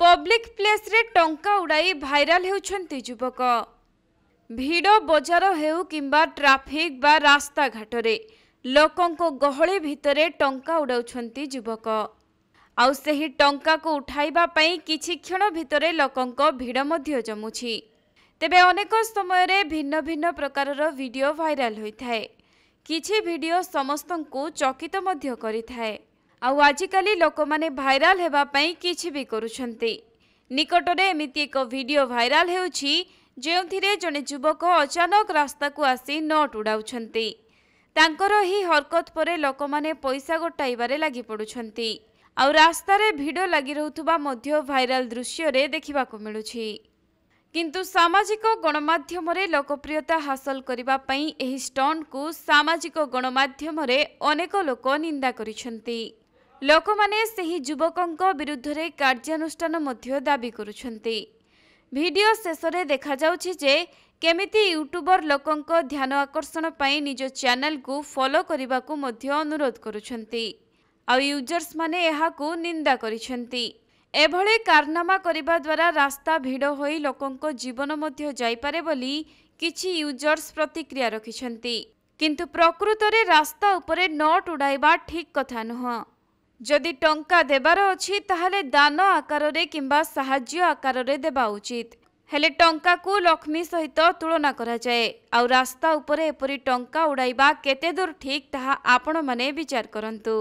public ପ୍ଲେସରେ ଟଙ୍କା ଉଡ଼ାଇ viral ହେଉଛନ୍ତି ଯୁବକ ଭିଡ଼ ବଜାର ହେଉ କିମ୍ବା ଟ୍ରାଫିକ୍ ବା ରାସ୍ତାଘାଟରେ ଲୋକଙ୍କ ଗହଳି ଭିତରେ ଟଙ୍କା ଉଡ଼ାଉଛନ୍ତି ଯୁବକ ଆଉ ସେହି ଟଙ୍କାକୁ ଉଠାଇବା ପାଇଁ କିଛି କ୍ଷଣ ଭିତରେ ଲୋକଙ୍କ ଭିଡ଼ ମଧ୍ୟ ଜମୁଛି ତେବେ ଅନେକ ସମୟରେ ଭିନ୍ନ ଭିନ୍ନ ପ୍ରକାରର ଭିଡ଼ିଓ ଭାଇରାଲ ହୋଇଥାଏ କିଛି ଭିଡ଼ିଓ ସମସ୍ତଙ୍କୁ ଚକିତ ମଧ୍ୟ କରିଥାଏ ଆଉ ଆଜିକାଲି ଲୋକମାନେ ଭାଇରାଲ ହେବା ପାଇଁ କିଛି ବି କରୁଛନ୍ତି ନିକଟରେ ଏମିତି ଏକ ଭିଡ଼ିଓ ଭାଇରାଲ ହେଉଛି ଯେଉଁଥିରେ ଜଣେ ଯୁବକ ଅଚାନକ ରାସ୍ତାକୁ ଆସି ନଟ୍ ଉଡ଼ାଉଛନ୍ତି ତାଙ୍କର ଏହି ହରକତ ପରେ ଲୋକମାନେ ପଇସା ଗୋଟାଇବାରେ ଲାଗି ପଡ଼ୁଛନ୍ତି ଆଉ ରାସ୍ତାରେ ଭିଡ଼ ଲାଗି ରହୁଥିବା ମଧ୍ୟ ଭାଇରାଲ ଦୃଶ୍ୟରେ ଦେଖିବାକୁ ମିଳୁଛି କିନ୍ତୁ ସାମାଜିକ ଗଣମାଧ୍ୟମରେ ଲୋକପ୍ରିୟତା ହାସଲ କରିବା ପାଇଁ ଏହି ଷ୍ଟଣ୍ଟକୁ ସାମାଜିକ ଗଣମାଧ୍ୟମରେ ଅନେକ ଲୋକ ନିନ୍ଦା କରିଛନ୍ତି ଲୋକମାନେ ସେହି ଯୁବକଙ୍କ ବିରୁଦ୍ଧରେ କାର୍ଯ୍ୟାନୁଷ୍ଠାନ ମଧ୍ୟ ଦାବି କରୁଛନ୍ତି ଭିଡ଼ିଓ ଶେଷରେ ଦେଖାଯାଉଛି ଯେ କେମିତି ୟୁଟ୍ୟୁବର ଲୋକଙ୍କ ଧ୍ୟାନ ଆକର୍ଷଣ ପାଇଁ ନିଜ ଚ୍ୟାନେଲକୁ ଫଲୋ କରିବାକୁ ମଧ୍ୟ ଅନୁରୋଧ କରୁଛନ୍ତି ଆଉ ୟୁଜର୍ସମାନେ ଏହାକୁ ନିନ୍ଦା କରିଛନ୍ତି ଏଭଳି କାରନାମା କରିବା ଦ୍ୱାରା ରାସ୍ତା ଭିଡ଼ ହୋଇ ଲୋକଙ୍କ ଜୀବନ ମଧ୍ୟ ଯାଇପାରେ ବୋଲି କିଛି ୟୁଜର୍ସ ପ୍ରତିକ୍ରିୟା ରଖିଛନ୍ତି କିନ୍ତୁ ପ୍ରକୃତରେ ରାସ୍ତା ଉପରେ ନଟ୍ ଉଡ଼ାଇବା ଠିକ୍ କଥା ନୁହଁ ଯଦି ଟଙ୍କା ଦେବାର ଅଛି ତାହେଲେ ଦାନ ଆକାରରେ କିମ୍ବା ସାହାଯ୍ୟ ଆକାରରେ ଦେବା ଉଚିତ ହେଲେ ଟଙ୍କାକୁ ଲକ୍ଷ୍ମୀ ସହିତ ତୁଳନା କରାଯାଏ ଆଉ ରାସ୍ତା ଉପରେ ଏପରି ଟଙ୍କା ଉଡ଼ାଇବା କେତେଦୂର ଠିକ୍ ତାହା ଆପଣମାନେ ବିଚାର କରନ୍ତୁ